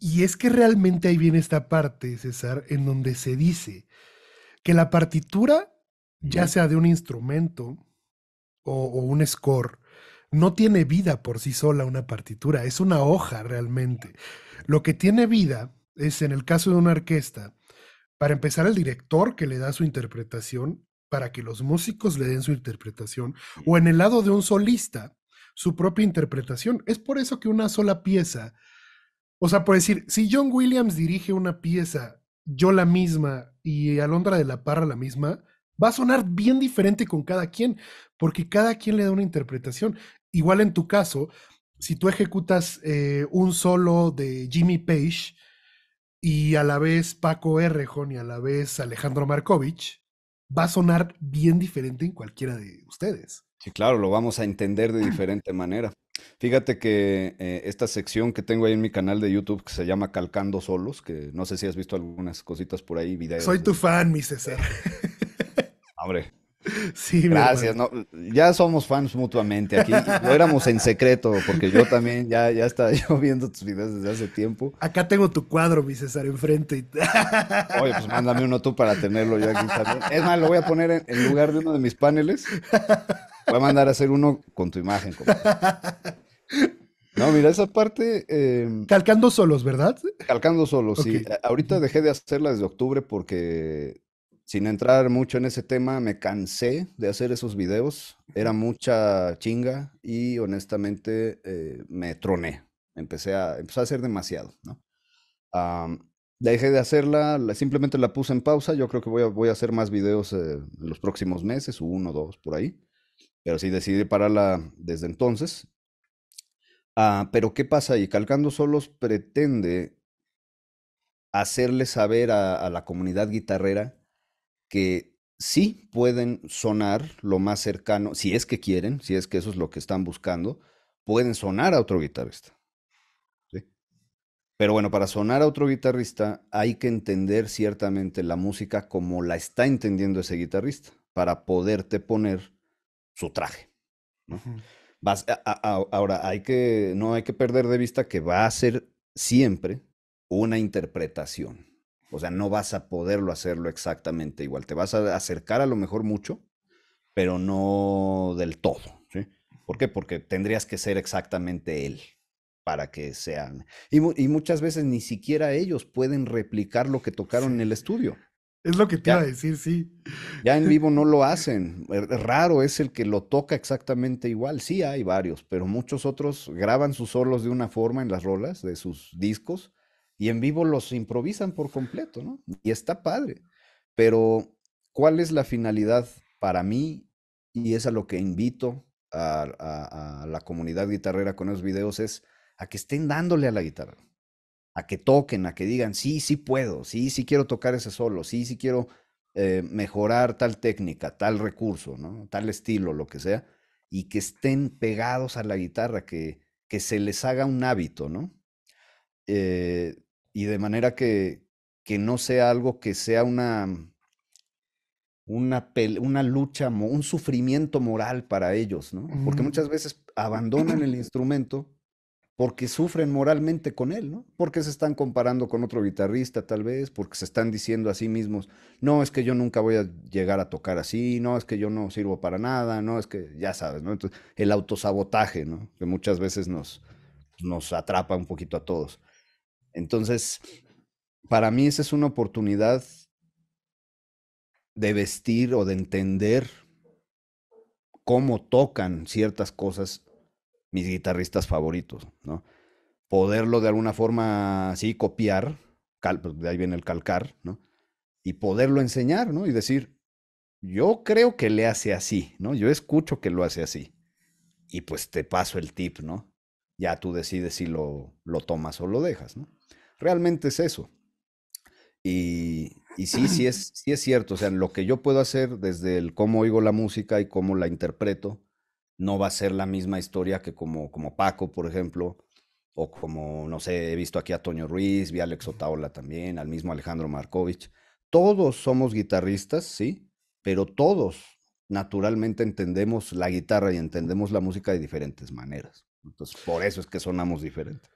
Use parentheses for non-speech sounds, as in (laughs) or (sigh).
Y, es que realmente ahí viene esta parte, César, en donde se dice que la partitura, ya sea de un instrumento o un score, no tiene vida por sí sola una partitura, es una hoja realmente. Lo que tiene vida es, en el caso de una orquesta, para empezar, el director que le da su interpretación, para que los músicos le den su interpretación, o en el lado de un solista, su propia interpretación. Es por eso que una sola pieza o sea, por decir, si John Williams dirige una pieza, yo la misma y Alondra de la Parra la misma, va a sonar bien diferente con cada quien, porque cada quien le da una interpretación. Igual en tu caso, si tú ejecutas eh, un solo de Jimmy Page y a la vez Paco Errejón y a la vez Alejandro Markovich, va a sonar bien diferente en cualquiera de ustedes. Sí, claro, lo vamos a entender de diferente manera. Fíjate que eh, esta sección que tengo ahí en mi canal de YouTube que se llama Calcando Solos, que no sé si has visto algunas cositas por ahí, videos. Soy tu fan, mi César. (laughs) Hombre. Sí, Gracias, no, ya somos fans mutuamente aquí. Lo éramos en secreto, porque yo también ya, estaba yo viendo tus videos desde hace tiempo. Acá tengo tu cuadro, mi César, enfrente. (laughs) Oye, pues mándame uno tú para tenerlo ya aquí también. Es más, lo voy a poner en, lugar de uno de mis paneles. Voy a mandar a hacer uno con tu imagen. No, mira, esa parte... Em, calcando solos, ¿verdad? Calcando solos, sí. Ahorita dejé de hacerla desde octubre porque, sin entrar mucho en ese tema, me cansé de hacer esos videos. Era mucha chinga y honestamente eh, me troné. Empecé a, a hacer demasiado, ¿no? dejé de hacerla, simplemente la puse en pausa. Yo creo que voy a, voy a hacer más videos eh, en los próximos meses, uno o dos por ahí. Pero sí decidí pararla desde entonces Ah, pero ¿qué pasa ahí? Calcando Solos pretende hacerle saber a, la comunidad guitarrera que sí pueden sonar lo más cercano, si es que quieren, si es que eso es lo que están buscando, pueden sonar a otro guitarrista. ¿sí? Pero bueno, para sonar a otro guitarrista hay que entender ciertamente la música como la está entendiendo ese guitarrista, para poderte poner su traje. ¿no? ahora, hay que, no hay que perder de vista que va a ser siempre una interpretación. O sea, no vas a poderlo hacerlo exactamente igual. Te vas a acercar a lo mejor mucho, pero no del todo. ¿sí? ¿Por qué? Porque tendrías que ser exactamente él para que sean. y, muchas veces ni siquiera ellos pueden replicar lo que tocaron en el estudio. Es lo que te iba a decir, sí. Ya en vivo no lo (laughs) hacen. Raro es el que lo toca exactamente igual. Sí, hay varios, pero muchos otros graban sus solos de una forma en las rolas de sus discos y en vivo los improvisan por completo, ¿no? Y está padre. Pero, ¿cuál es la finalidad para mí? Y es a lo que invito a, a la comunidad guitarrera con esos videos, es a que estén dándole a la guitarra a que toquen, a que digan, sí, sí puedo, sí, sí quiero tocar ese solo, sí, sí quiero eh, mejorar tal técnica, tal recurso, ¿no? tal estilo, lo que sea, y que estén pegados a la guitarra, que, que se les haga un hábito, ¿no? Eh, y de manera que, que no sea algo que sea una, mm, una, una, lucha, un sufrimiento moral para ellos, ¿no? Porque muchas veces abandonan el instrumento porque sufren moralmente con él, ¿no? Porque se están comparando con otro guitarrista tal vez, porque se están diciendo a sí mismos, no, es que yo nunca voy a llegar a tocar así, no, es que yo no sirvo para nada, no, es que ya sabes, ¿no? Entonces, el autosabotaje, ¿no? Que muchas veces nos, nos atrapa un poquito a todos. Entonces, para mí esa es una oportunidad de vestir o de entender cómo tocan ciertas cosas mis guitarristas favoritos, ¿no? Poderlo de alguna forma así copiar, pues, de ahí viene el calcar, ¿no? Y poderlo enseñar, ¿no? Y decir, yo creo que le hace así, ¿no? Yo escucho que lo hace así. Y pues te paso el tip, ¿no? Ya tú decides si lo, lo tomas o lo dejas, ¿no? Realmente es eso. Y, y sí, sí es, sí es cierto. O sea, lo que yo puedo hacer desde el cómo oigo la música y cómo la interpreto, no va a ser la misma historia que como, como Paco, por ejemplo, o como, no sé, he visto aquí a Toño Ruiz, vi a Alex Otaola también, al mismo Alejandro Markovich. Todos somos guitarristas, sí, pero todos naturalmente entendemos la guitarra y entendemos la música de diferentes maneras. Entonces, por eso es que sonamos diferentes.